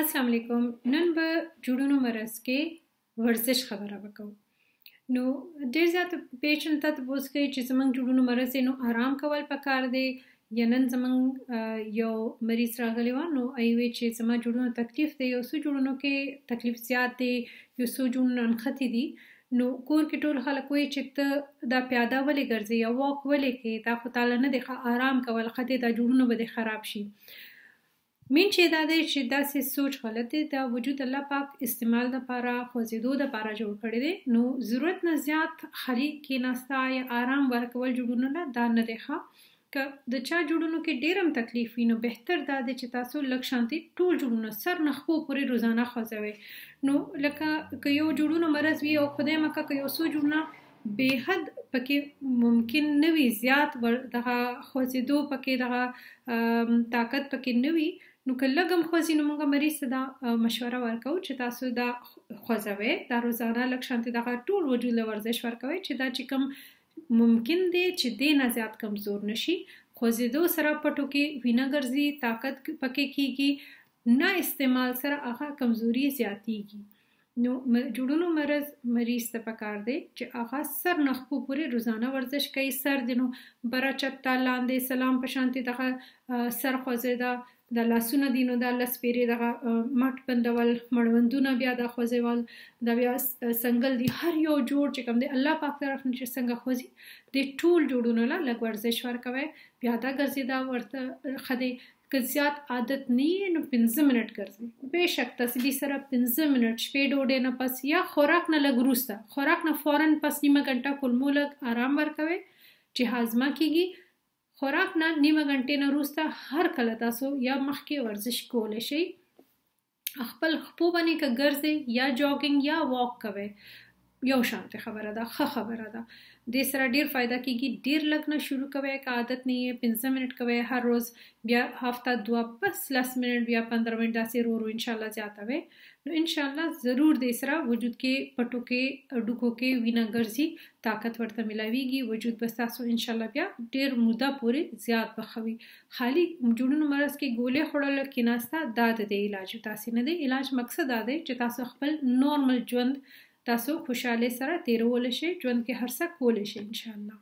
السلام علیکم نن به جوړونو مرز کې ورزش خبره وکړو نو ډیر زیات پیشنټ ته تاسو کې چې زمنګ جوړونو مرز نو آرام کول پکار دی یا نن زمنګ یو مریض راغلی و نو ایوي چې زما جوړونو تکلیف دی یو سو جوړونو کې تکلیف زیات دی یو سو جوړونو انختی دی نو کور کې ټول خلک وایي چې ته دا پیاده ولې ګرځي یا واک ولې کې دا خو تعالی نه دی آرام کول خته دا جوړونو به خراب شي مین چې دا دی چې داسې سوچ غلط دی دا وجود الله پاک استعمال د لپاره خوځېدو د لپاره جوړ کړی دی نو ضرورت نه زیات خالي کې ناستا یا آرام ورکول جوړونه دا نه دی ښه ک د چا جوړونو کې ډیرم تکلیف وینو بهتر دا دی چې تاسو لک شانتي ټول جوړونو سر نه خو پوری روزانه خوځوي نو لکه که یو جوړونو مرز وي او خدای مکه که یو سو جوړونه به حد پکې ممکن نه وي زیات ور دغه خوځېدو پکې دغه طاقت پکې نه وي نو که لګم خوځي نو موږ مریض ته دا مشوره ورکو چې تاسو دا خوځوي دا روزانه لک شانتي دغه ټول وجود ورزش ورکوي چې دا چې کم ممکن دی چې دې نه زیات کمزور نشي خوځېدو سره پټو کې وینه ګرځي طاقت پکې کیږي نه استعمال سره هغه کمزوري زیاتیږي نو جوړونو مرز مریض ته پکار دی چې هغه سر نخپو پورې روزانه ورزش کوي سر دینو برا چت لاندې سلام په شانتي دغه سر خوځیدا د لاسونه دي نو د لاس پیری دغه مټ بندول مړوندونه بیا د خوځول د بیا سنگل دي هر یو جوړ چې کوم دی الله پاک طرف نه چې څنګه خوځي د ټول جوړونو لا لګ ورزش ورکوي بیا دا ګرځي دا ورته خدي که زیات عادت نه نو 15 منټ ګرځي بهشک تسلی سره 15 منټ شپې ډوډې نه پس یا خوراک نه لګ روسته خوراک نه فورن پس نیمه ګنټه کولمو لګ آرام ورکوي چې هاضمه کیږي خوراک نه نیمه غنټې نه وروسته هر کله تاسو یا مخکې ورزش کولی شئ خپل خپو باندې که ګرځې یا جاګینګ یا واک کوئ یو شانته خبره ده ښه خبره ده د سره ډیر फायदा کیږي ډیر لګنه شروع کوي که عادت نه یې 15 منټ کوي هر روز بیا هفته دوا بس 10 منټ بیا 15 منټ داسې رو رو ان شاء الله زیاته وي نو ان شاء الله ضرور د سره وجود کې پټو کې ډوکو کې وینا ګرځي طاقت ورته ملاويږي وجود به تاسو ان شاء الله بیا ډیر موده پورې زیات بخوي خالی جوړونو مرز کې ګولې خړل کې ناستا دا د علاج تاسو نه دی علاج مقصد دا دی چې تاسو خپل نورمال ژوند تاسو خوشاله سره تیرول شئ ژوند کې هر څه کولای شئ ان شاء الله